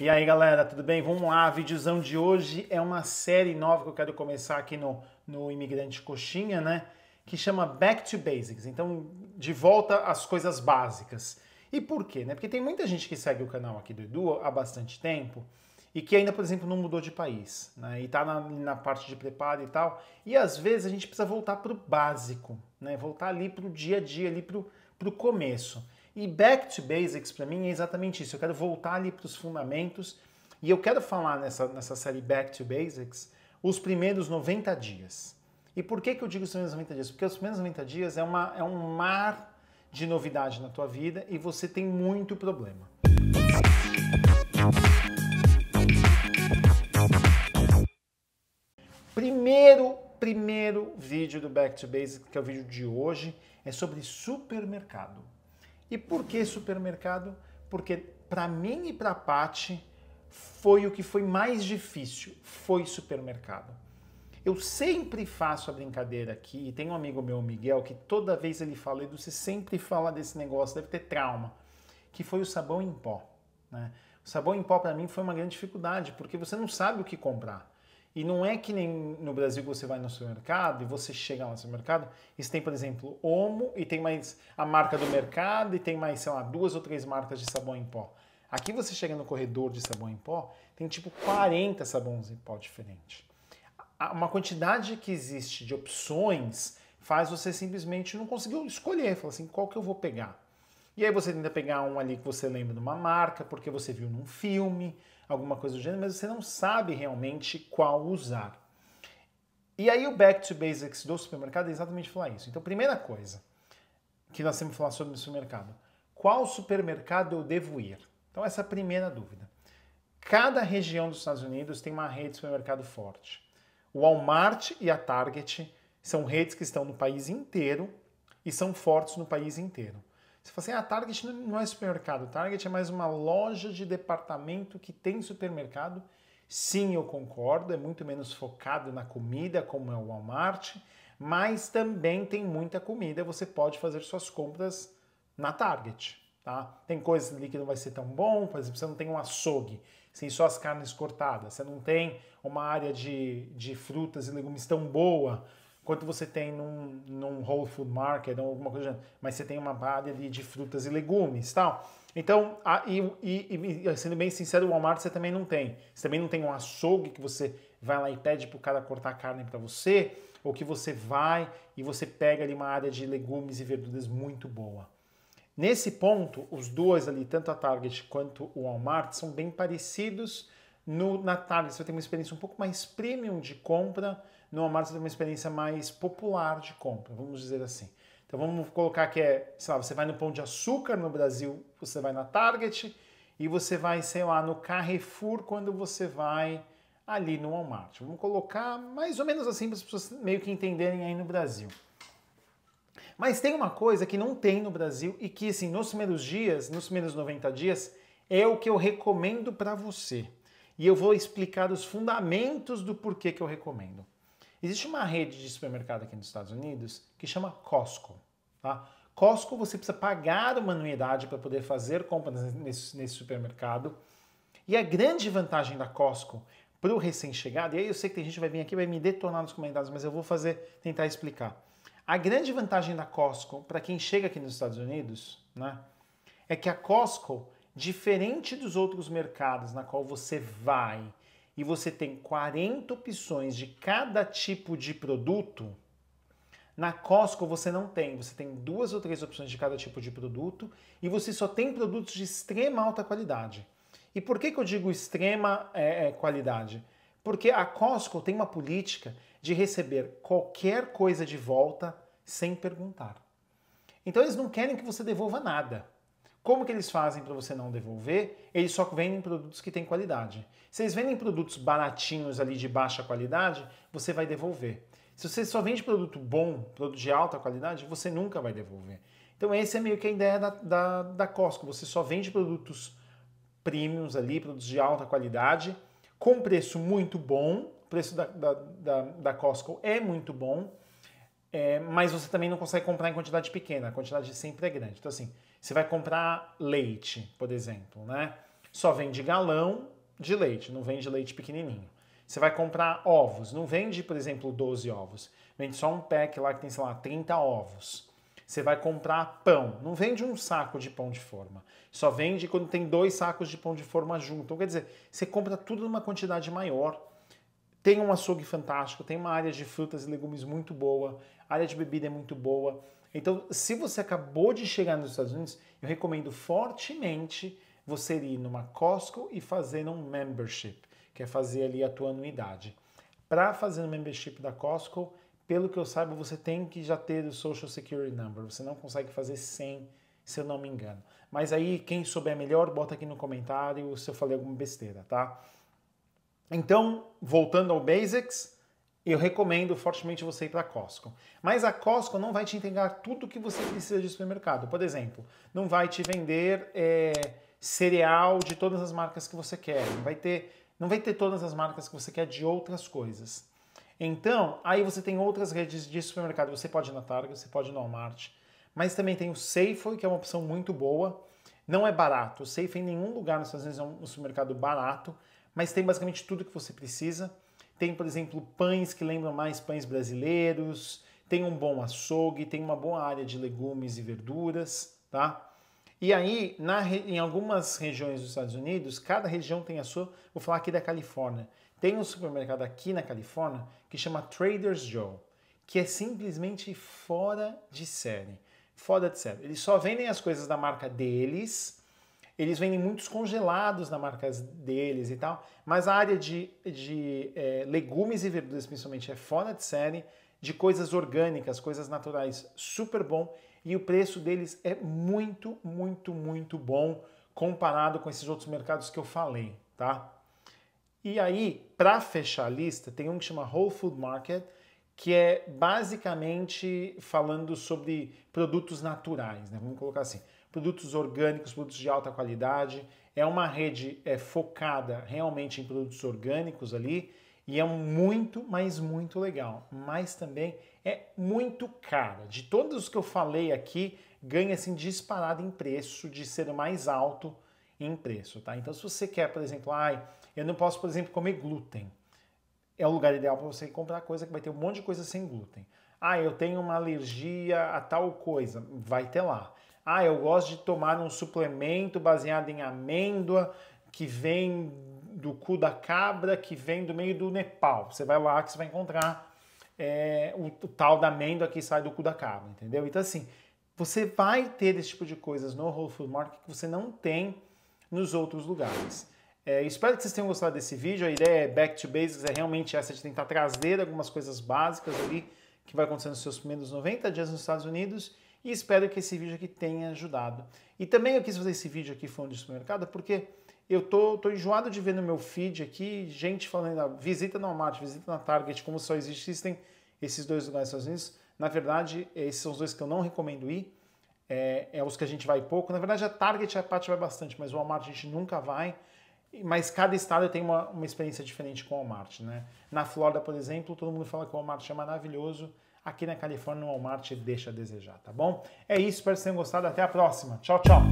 E aí galera, tudo bem? Vamos lá, a videozão de hoje é uma série nova que eu quero começar aqui no, no Imigrante Coxinha, né? Que chama Back to Basics, então de volta às coisas básicas. E por quê? Né? Porque tem muita gente que segue o canal aqui do Edu há bastante tempo e que ainda, por exemplo, não mudou de país, né? E tá na, na parte de preparo e tal. E às vezes a gente precisa voltar pro básico, né? Voltar ali pro dia a dia, ali pro, pro começo. E back to basics para mim é exatamente isso. Eu quero voltar ali para os fundamentos e eu quero falar nessa, nessa série back to basics os primeiros 90 dias. E por que, que eu digo os primeiros 90 dias? Porque os primeiros 90 dias é, uma, é um mar de novidade na tua vida e você tem muito problema. Primeiro, primeiro vídeo do Back to Basics, que é o vídeo de hoje, é sobre supermercado. E por que supermercado? Porque para mim e para a Paty foi o que foi mais difícil, foi supermercado. Eu sempre faço a brincadeira aqui, e tem um amigo meu, Miguel, que toda vez ele fala, Edu, você sempre fala desse negócio, deve ter trauma, que foi o sabão em pó. Né? O sabão em pó para mim foi uma grande dificuldade, porque você não sabe o que comprar. E não é que nem no Brasil que você vai no supermercado e você chega lá no supermercado, e tem, por exemplo, Omo e tem mais a marca do mercado e tem mais, sei lá, duas ou três marcas de sabão em pó. Aqui você chega no corredor de sabão em pó, tem tipo 40 sabões em pó diferentes. Uma quantidade que existe de opções faz você simplesmente não conseguir escolher, fala assim, qual que eu vou pegar? E aí você tenta pegar um ali que você lembra de uma marca, porque você viu num filme, alguma coisa do gênero, mas você não sabe realmente qual usar. E aí o Back to Basics do supermercado é exatamente falar isso. Então, primeira coisa que nós temos que falar sobre o supermercado. Qual supermercado eu devo ir? Então, essa é a primeira dúvida. Cada região dos Estados Unidos tem uma rede de supermercado forte. O Walmart e a Target são redes que estão no país inteiro e são fortes no país inteiro. Você fala assim, a ah, Target é, não é supermercado, Target é mais uma loja de departamento que tem supermercado. Sim, eu concordo, é muito menos focado na comida, como é o Walmart, mas também tem muita comida, você pode fazer suas compras na Target, tá? Tem coisas ali que não vai ser tão bom, por exemplo, você não tem um açougue, sem só as carnes cortadas, você não tem uma área de, de frutas e legumes tão boa, quanto você tem num, num Whole Food Market ou alguma coisa, mas você tem uma área de, de frutas e legumes tal. Então, a, e, e, e, sendo bem sincero, o Walmart você também não tem. Você também não tem um açougue que você vai lá e pede para o cara cortar carne para você, ou que você vai e você pega ali uma área de legumes e verduras muito boa. Nesse ponto, os dois ali, tanto a Target quanto o Walmart, são bem parecidos no, na Target você tem uma experiência um pouco mais premium de compra, no Walmart você tem uma experiência mais popular de compra, vamos dizer assim. Então vamos colocar que é, sei lá, você vai no Pão de Açúcar no Brasil, você vai na Target e você vai, sei lá, no Carrefour quando você vai ali no Walmart. Vamos colocar mais ou menos assim para as pessoas meio que entenderem aí no Brasil. Mas tem uma coisa que não tem no Brasil e que, assim, nos primeiros dias, nos primeiros 90 dias, é o que eu recomendo para você e eu vou explicar os fundamentos do porquê que eu recomendo. Existe uma rede de supermercado aqui nos Estados Unidos que chama Costco. Tá? Costco você precisa pagar uma anuidade para poder fazer compras nesse, nesse supermercado. E a grande vantagem da Costco para o recém-chegado, e aí eu sei que tem gente que vai vir aqui e vai me detonar nos comentários, mas eu vou fazer, tentar explicar. A grande vantagem da Costco para quem chega aqui nos Estados Unidos, né, é que a Costco diferente dos outros mercados na qual você vai e você tem 40 opções de cada tipo de produto, na Costco você não tem, você tem duas ou três opções de cada tipo de produto e você só tem produtos de extrema alta qualidade. E por que, que eu digo extrema é, é qualidade? Porque a Costco tem uma política de receber qualquer coisa de volta sem perguntar. Então eles não querem que você devolva nada. Como que eles fazem para você não devolver? Eles só vendem produtos que têm qualidade. Se eles vendem produtos baratinhos ali de baixa qualidade, você vai devolver. Se você só vende produto bom, produto de alta qualidade, você nunca vai devolver. Então essa é meio que a ideia da, da, da Costco. Você só vende produtos premiums ali, produtos de alta qualidade, com preço muito bom. O preço da, da, da, da Costco é muito bom, é, mas você também não consegue comprar em quantidade pequena, a quantidade sempre é grande. Então assim, você vai comprar leite, por exemplo, né? Só vende galão de leite, não vende leite pequenininho. Você vai comprar ovos, não vende, por exemplo, 12 ovos. Vende só um pack lá que tem, sei lá, 30 ovos. Você vai comprar pão, não vende um saco de pão de forma. Só vende quando tem dois sacos de pão de forma junto. Então, quer dizer, você compra tudo numa quantidade maior. Tem um açougue fantástico, tem uma área de frutas e legumes muito boa, a área de bebida é muito boa. Então, se você acabou de chegar nos Estados Unidos, eu recomendo fortemente você ir numa Costco e fazer um membership, que é fazer ali a tua anuidade. Para fazer um membership da Costco, pelo que eu saiba, você tem que já ter o Social Security Number. Você não consegue fazer sem, se eu não me engano. Mas aí, quem souber melhor, bota aqui no comentário se eu falei alguma besteira, tá? Então, voltando ao basics, eu recomendo fortemente você ir para a Costco. Mas a Costco não vai te entregar tudo o que você precisa de supermercado. Por exemplo, não vai te vender é, cereal de todas as marcas que você quer. Não vai, ter, não vai ter todas as marcas que você quer de outras coisas. Então, aí você tem outras redes de supermercado. Você pode ir na Target, você pode ir no Walmart. Mas também tem o Safeway, que é uma opção muito boa. Não é barato. O Safeway em nenhum lugar nos Estados Unidos é um supermercado barato. Mas tem basicamente tudo que você precisa. Tem, por exemplo, pães que lembram mais pães brasileiros, tem um bom açougue, tem uma boa área de legumes e verduras, tá? E aí, na, em algumas regiões dos Estados Unidos, cada região tem a sua. Vou falar aqui da Califórnia. Tem um supermercado aqui na Califórnia que chama Trader's Joe, que é simplesmente fora de série. Fora de série. Eles só vendem as coisas da marca deles, eles vendem muitos congelados na marca deles e tal, mas a área de, de é, legumes e verduras, principalmente, é fora de série, de coisas orgânicas, coisas naturais, super bom. E o preço deles é muito, muito, muito bom comparado com esses outros mercados que eu falei, tá? E aí, para fechar a lista, tem um que chama Whole Food Market, que é basicamente falando sobre produtos naturais, né? Vamos colocar assim produtos orgânicos, produtos de alta qualidade. É uma rede é, focada realmente em produtos orgânicos ali e é muito, mas muito legal. Mas também é muito cara. De todos os que eu falei aqui, ganha assim disparado em preço, de ser mais alto em preço, tá? Então, se você quer, por exemplo, ai, eu não posso, por exemplo, comer glúten, é o lugar ideal para você comprar coisa que vai ter um monte de coisa sem glúten. Ah, eu tenho uma alergia a tal coisa, vai ter lá. Ah, eu gosto de tomar um suplemento baseado em amêndoa que vem do cu da cabra, que vem do meio do Nepal. Você vai lá que você vai encontrar é, o, o tal da amêndoa que sai do cu da cabra, entendeu? Então, assim, você vai ter esse tipo de coisas no Whole Food Market que você não tem nos outros lugares. É, espero que vocês tenham gostado desse vídeo. A ideia é back to basics, é realmente essa de tentar trazer algumas coisas básicas ali que vai acontecer nos seus primeiros 90 dias nos Estados Unidos e espero que esse vídeo aqui tenha ajudado. E também eu quis fazer esse vídeo aqui falando de supermercado porque eu tô, tô enjoado de ver no meu feed aqui gente falando ah, visita na Walmart, visita na Target, como só existem esses dois lugares nos Estados Unidos. Na verdade, esses são os dois que eu não recomendo ir. É, é os que a gente vai pouco. Na verdade, a Target e a parte vai bastante, mas o Walmart a gente nunca vai mas cada estado tem uma, uma experiência diferente com o Walmart, né? Na Flórida, por exemplo, todo mundo fala que o Walmart é maravilhoso. Aqui na Califórnia, o Walmart deixa a desejar, tá bom? É isso, espero que vocês tenham gostado. Até a próxima. Tchau, tchau.